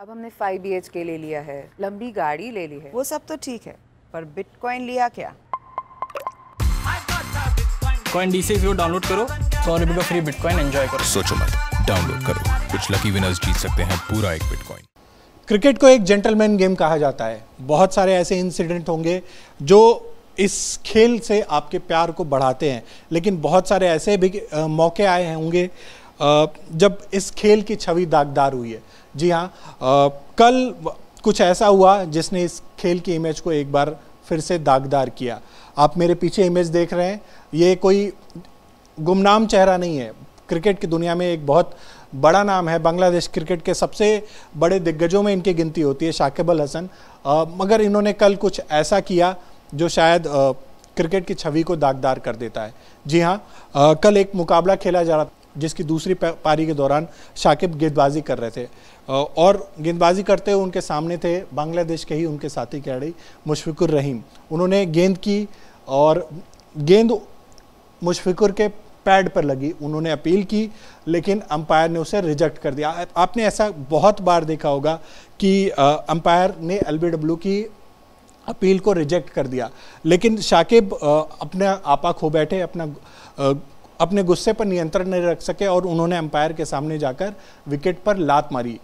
अब हमने five B के ले लिया है लंबी गाड़ी ले ली है वो सब तो ठीक है पर बिटकॉइन लिया क्या कॉइन डी सी डाउनलोड करो सौ रुपए का फ्री बिटकॉइन एंजॉय करो सोचो मत डाउनलोड करो कुछ लकी विनर्स जीत सकते हैं पूरा एक बिटकॉइन क्रिकेट को एक जेंटलमैन गेम कहा जाता है बहुत सारे ऐसे इंसिडेंट होंगे जो इस खेल से आपके प्यार को बढ़ाते हैं लेकिन बहुत सारे ऐसे भी मौके आए होंगे जब इस खेल की छवि दागदार हुई है जी हाँ कल कुछ ऐसा हुआ जिसने इस खेल की इमेज को एक बार फिर से दागदार किया आप मेरे पीछे इमेज देख रहे हैं ये कोई गुमनाम चेहरा नहीं है क्रिकेट की दुनिया में एक बहुत बड़ा नाम है बांग्लादेश क्रिकेट के सबसे बड़े दिग्गजों में इनकी गिनती होती है शाकिब अल हसन मगर इन्होंने कल कुछ ऐसा किया जो शायद आ, क्रिकेट की छवि को दागदार कर देता है जी हाँ कल एक मुकाबला खेला जा रहा जिसकी दूसरी पारी के दौरान शाकिब गेंदबाजी कर रहे थे और गेंदबाजी करते हुए उनके सामने थे बांग्लादेश के ही उनके साथी खिलाड़ी मुशफिकुर रहीम उन्होंने गेंद की और गेंद मुशफिकुर के पैड पर लगी उन्होंने अपील की लेकिन अंपायर ने उसे रिजेक्ट कर दिया आपने ऐसा बहुत बार देखा होगा कि अंपायर ने एल की अपील को रिजेक्ट कर दिया लेकिन शाकिब अपना आपा खो बैठे अपना अपने गुस्से पर नियंत्रण नहीं रख सके और उन्होंने एम्पायर के सामने जाकर विकेट पर लात मारी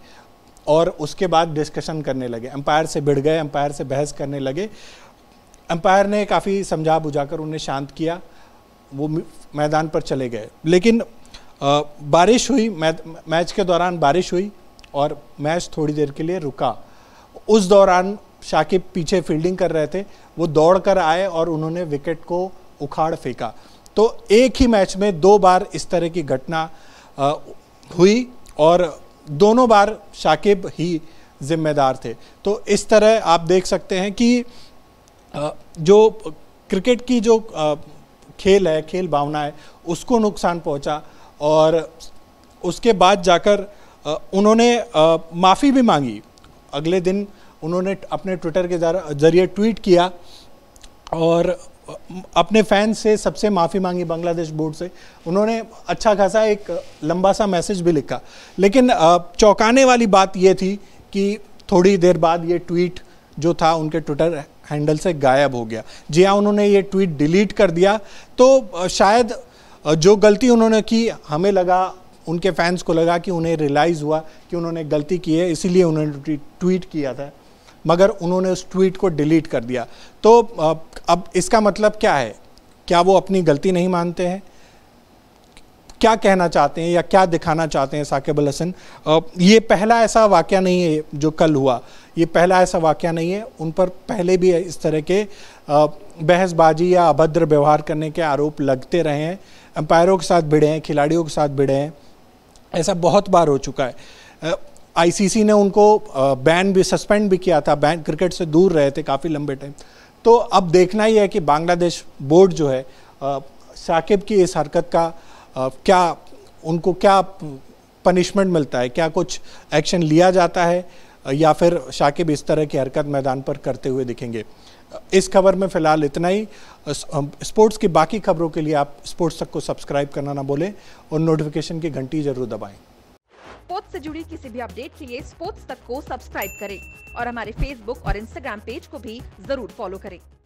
और उसके बाद डिस्कशन करने लगे एम्पायर से भिड़ गए एम्पायर से बहस करने लगे अंपायर ने काफ़ी समझा बुझाकर उन्हें शांत किया वो मैदान पर चले गए लेकिन आ, बारिश हुई मैच के दौरान बारिश हुई और मैच थोड़ी देर के लिए रुका उस दौरान शाकिब पीछे फील्डिंग कर रहे थे वो दौड़ कर आए और उन्होंने विकेट को उखाड़ फेंका तो एक ही मैच में दो बार इस तरह की घटना हुई और दोनों बार शाकिब ही जिम्मेदार थे तो इस तरह आप देख सकते हैं कि जो क्रिकेट की जो खेल है खेल भावना है उसको नुकसान पहुंचा और उसके बाद जाकर उन्होंने माफ़ी भी मांगी अगले दिन उन्होंने अपने ट्विटर के जरिए ट्वीट किया और अपने फैन से सबसे माफ़ी मांगी बांग्लादेश बोर्ड से उन्होंने अच्छा खासा एक लंबा सा मैसेज भी लिखा लेकिन चौंकाने वाली बात यह थी कि थोड़ी देर बाद ये ट्वीट जो था उनके ट्विटर हैंडल से गायब हो गया जी हाँ उन्होंने ये ट्वीट डिलीट कर दिया तो शायद जो गलती उन्होंने की हमें लगा उनके फैंस को लगा कि उन्हें रियलाइज़ हुआ कि उन्होंने गलती की है इसीलिए उन्होंने ट्वीट किया था मगर उन्होंने उस ट्वीट को डिलीट कर दिया तो अब इसका मतलब क्या है क्या वो अपनी गलती नहीं मानते हैं क्या कहना चाहते हैं या क्या दिखाना चाहते हैं साकिब अल हसन ये पहला ऐसा वाक्य नहीं है जो कल हुआ ये पहला ऐसा वाक्य नहीं है उन पर पहले भी इस तरह के बहसबाजी या अभद्र व्यवहार करने के आरोप लगते रहे हैं अंपायरों के साथ भिड़े हैं खिलाड़ियों के साथ भिड़े हैं ऐसा बहुत बार हो चुका है आईसीसी ने उनको बैन भी सस्पेंड भी किया था बैन क्रिकेट से दूर रहे थे काफ़ी लंबे टाइम तो अब देखना ही है कि बांग्लादेश बोर्ड जो है साकिब की इस हरकत का क्या उनको क्या पनिशमेंट मिलता है क्या कुछ एक्शन लिया जाता है या फिर शाकिब इस तरह की हरकत मैदान पर करते हुए दिखेंगे इस खबर में फ़िलहाल इतना ही स्पोर्ट्स की बाकी खबरों के लिए आप स्पोर्ट्स तक को सब्सक्राइब करना ना बोलें और नोटिफिकेशन की घंटी ज़रूर दबाएं स्पोर्ट्स से जुड़ी किसी भी अपडेट के लिए स्पोर्ट्स तक को सब्सक्राइब करें और हमारे फेसबुक और इंस्टाग्राम पेज को भी जरूर फॉलो करें